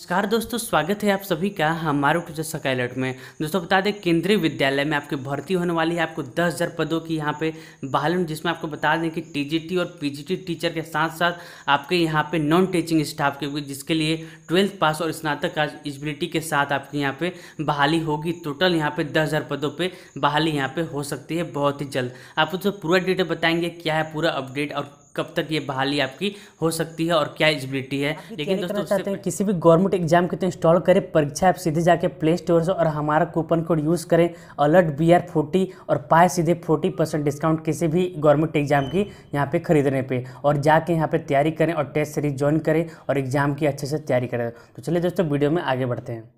नमस्कार दोस्तों स्वागत है आप सभी का हमारे टीचर का अलर्ट में दोस्तों बता दें केंद्रीय विद्यालय में आपकी भर्ती होने वाली है आपको दस हज़ार पदों की यहाँ पे बहाली जिसमें आपको बता दें कि टीजीटी और पीजीटी टीचर के साथ साथ आपके यहाँ पे नॉन टीचिंग स्टाफ के जिसके लिए ट्वेल्थ पास और स्नातक का एलिजिबिलिटी के साथ आपके यहाँ पर बहाली होगी टोटल यहाँ पर दस पदों पर बहाली यहाँ पर हो सकती है बहुत ही जल्द आप उसको पूरा डिटेल बताएंगे क्या है पूरा अपडेट और कब तक ये बहाली आपकी हो सकती है और क्या एलिजिबिलिटी है लेकिन दोस्तों चाहते हैं किसी भी गवर्नमेंट एग्जाम की तो इंस्टॉल करें परीक्षा ऐप सीधे जाके प्ले स्टोर से और हमारा कूपन कोड यूज़ करें अलर्ट बी आर फोर्टी और पाए सीधे फोर्टी परसेंट डिस्काउंट किसी भी गवर्नमेंट एग्जाम की यहाँ पे खरीदने पे और जाके यहाँ पे तैयारी करें और टेस्ट सीरीज ज्वाइन करें और एग्जाम की अच्छे से तैयारी करें तो चलिए दोस्तों वीडियो में आगे बढ़ते हैं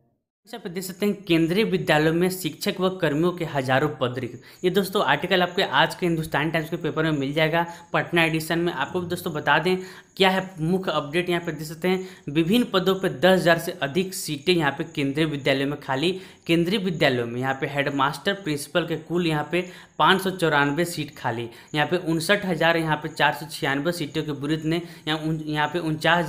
सर अच्छा, प्रदेश सकते हैं केंद्रीय विद्यालयों में शिक्षक व कर्मियों के हजारों पद रिक्त ये दोस्तों आर्टिकल आपके आज के हिंदुस्तान टाइम्स के पेपर में मिल जाएगा पटना एडिशन में आपको भी दोस्तों बता दें क्या है मुख्य अपडेट यहाँ पे दे सकते हैं विभिन्न पदों पे 10,000 से अधिक सीटें यहाँ पे केंद्रीय विद्यालयों में खाली केंद्रीय विद्यालयों में यहाँ पे हेडमास्टर प्रिंसिपल के कुल यहाँ पे पाँच सीट खाली यहाँ पे उनसठ हज़ार यहाँ पे चार सीटों के विरुद्ध ने यहाँ यहाँ पे उनचास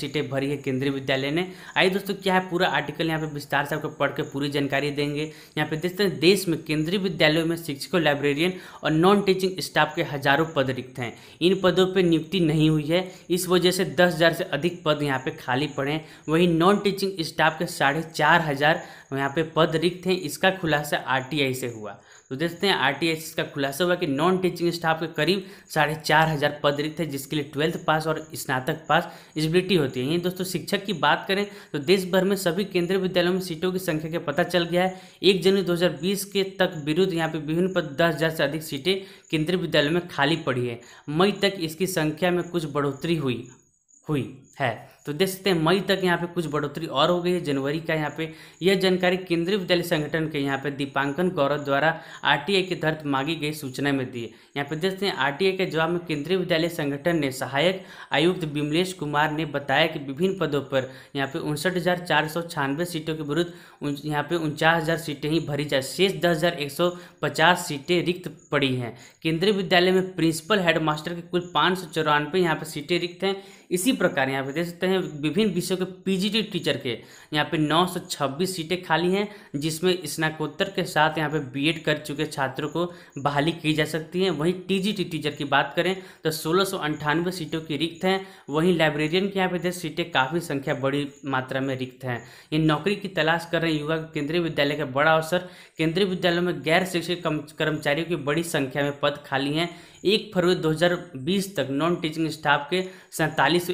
सीटें भरी है केंद्रीय विद्यालय ने आइए दोस्तों क्या है पूरा आर्टिकल यहाँ पे विस्तार से आपको पढ़ के पूरी जानकारी देंगे यहाँ पे देखते हैं देश में केंद्रीय विद्यालयों में शिक्षकों लाइब्रेरियन और नॉन टीचिंग स्टाफ के हजारों पद रिक्त हैं इन पदों पर नियुक्ति नहीं हुई है है इस वजह से दस हज़ार से अधिक पद यहाँ पे खाली पड़े वहीं नॉन टीचिंग स्टाफ के साढ़े चार हज़ार यहाँ पे पद रिक्त हैं इसका खुलासा आरटीआई से हुआ तो देखते हैं आरटीआई से इसका खुलासा हुआ कि नॉन टीचिंग स्टाफ के करीब साढ़े चार हज़ार पद रिक्त है जिसके लिए ट्वेल्थ पास और स्नातक पास एलिजिबिलिटी होती है यही दोस्तों शिक्षक की बात करें तो देश भर में सभी केंद्रीय विद्यालयों में सीटों की संख्या का पता चल गया है एक जनवरी दो के तक विरुद्ध यहाँ पर विभिन्न पद दस से अधिक सीटें केंद्रीय विद्यालयों में खाली पड़ी है मई तक इसकी संख्या में कुछ बढ़ोतरी हुई हुई है तो देख सकते हैं मई तक यहाँ पे कुछ बढ़ोतरी और हो गई है जनवरी का यहाँ पे यह जानकारी केंद्रीय विद्यालय संगठन के यहाँ पे दीपांकन गौरव द्वारा आरटीआई के तहत मांगी गई सूचना में दी है यहाँ पे देख सकते हैं आरटीआई के जवाब में केंद्रीय विद्यालय संगठन ने सहायक आयुक्त विमलेश कुमार ने बताया कि विभिन्न पदों पर यहाँ पे उनसठ सीटों के विरुद्ध यहाँ पे उनचास सीटें ही भरी जाए शेष दस सीटें रिक्त पड़ी हैं केंद्रीय विद्यालय में प्रिंसिपल हेडमास्टर के कुल पाँच यहाँ पे सीटें रिक्त हैं इसी प्रकार यहाँ पे देख सकते हैं विभिन्न विषयों के पीजीटी टीचर के यहाँ पे 926 सीटें खाली हैं जिसमें स्नाकोत्तर के साथ यहाँ पे बीएड कर चुके छात्रों को बहाली की जा सकती है वहीं टीजीटी टीचर की बात करें तो सोलह सीटों की रिक्त हैं वहीं लाइब्रेरियन की यहाँ पे देख सीटें काफ़ी संख्या बड़ी मात्रा में रिक्त हैं ये नौकरी की तलाश कर रहे युवा केंद्रीय विद्यालय का बड़ा अवसर केंद्रीय विद्यालयों में गैर शिक्षित कर्मचारियों की बड़ी संख्या में पद खाली हैं एक फरवरी 2020 तक नॉन टीचिंग स्टाफ के सैंतालीस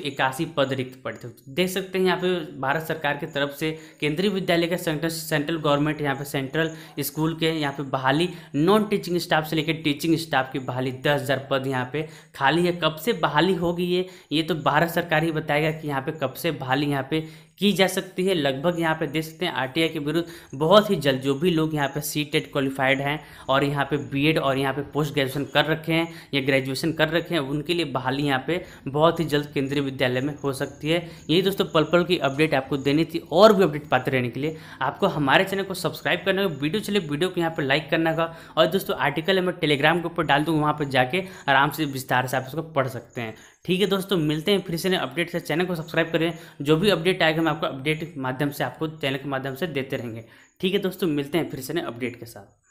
पद रिक्त पड़े थे तो देख सकते हैं यहाँ पे भारत सरकार की तरफ से केंद्रीय विद्यालय का सेंट्रल सेंट्रल गवर्नमेंट यहाँ पे सेंट्रल स्कूल के यहाँ पे बहाली नॉन टीचिंग स्टाफ से लेकर टीचिंग स्टाफ की बहाली दस हज़ार पद यहाँ पे खाली है कब से बहाली होगी ये ये तो भारत सरकार ही बताएगा कि यहाँ पे कब से बहाली यहाँ पे की जा सकती है लगभग यहाँ पे देख सकते हैं आरटीआई के विरुद्ध बहुत ही जल्द जो भी लोग यहाँ पे सी टेट क्वालिफाइड हैं और यहाँ पे बीएड और यहाँ पे पोस्ट ग्रेजुएशन कर रखे हैं या ग्रेजुएशन कर रखे हैं उनके लिए बहाली यहाँ पे बहुत ही जल्द केंद्रीय विद्यालय में हो सकती है यही दोस्तों पल पल की अपडेट आपको देनी थी और भी अपडेट पाते रहने के लिए आपको हमारे चैनल को सब्सक्राइब करना होगा वीडियो चले वीडियो को यहाँ पर लाइक करना होगा और दोस्तों आर्टिकल मैं टेलीग्राम के ऊपर डाल दूँगा वहाँ पर जाके आराम से विस्तार से आप उसको पढ़ सकते हैं ठीक है दोस्तों मिलते हैं फिर से नए अपडेट से चैनल को सब्सक्राइब करें जो भी अपडेट आएगा हम आपको अपडेट माध्यम से आपको चैनल के माध्यम से देते रहेंगे ठीक है दोस्तों मिलते हैं फिर से नए अपडेट के साथ